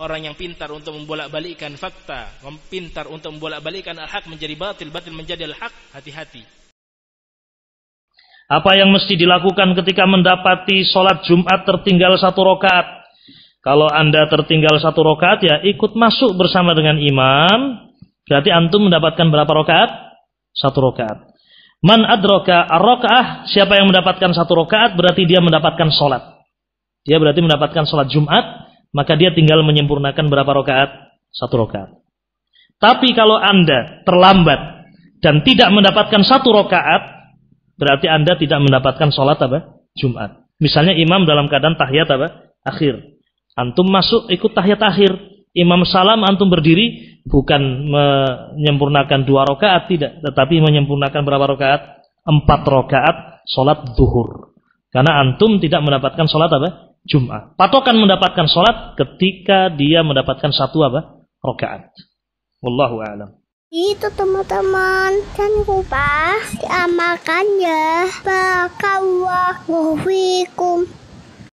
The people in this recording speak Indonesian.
orang yang pintar untuk membolak-balikkan fakta, pintar untuk membolak-balikkan al-haq menjadi batil, batil menjadi al-haq, hati-hati. Apa yang mesti dilakukan ketika mendapati sholat Jumat tertinggal satu rokat? Kalau Anda tertinggal satu rokat, ya ikut masuk bersama dengan imam. Berarti Antum mendapatkan berapa rokat? Satu rokat. Man adroka arrokaah, siapa yang mendapatkan satu rokaat berarti dia mendapatkan sholat. Dia berarti mendapatkan sholat Jumat, maka dia tinggal menyempurnakan berapa rokaat Satu rokaat. Tapi kalau Anda terlambat dan tidak mendapatkan satu rokaat, berarti Anda tidak mendapatkan sholat apa? Jumat. Misalnya imam dalam keadaan tahiyat apa? Akhir. Antum masuk ikut tahiyat akhir. Imam salam antum berdiri bukan menyempurnakan dua rokaat tidak, tetapi menyempurnakan berapa rokaat Empat rokaat sholat duhur. Karena antum tidak mendapatkan sholat apa? Jumat. Patokan mendapatkan sholat ketika dia mendapatkan satu apa? Rokaat. Wallahu a'lam. Itu teman-teman, jangan lupa diamalkan ya. Barakallahu fikum.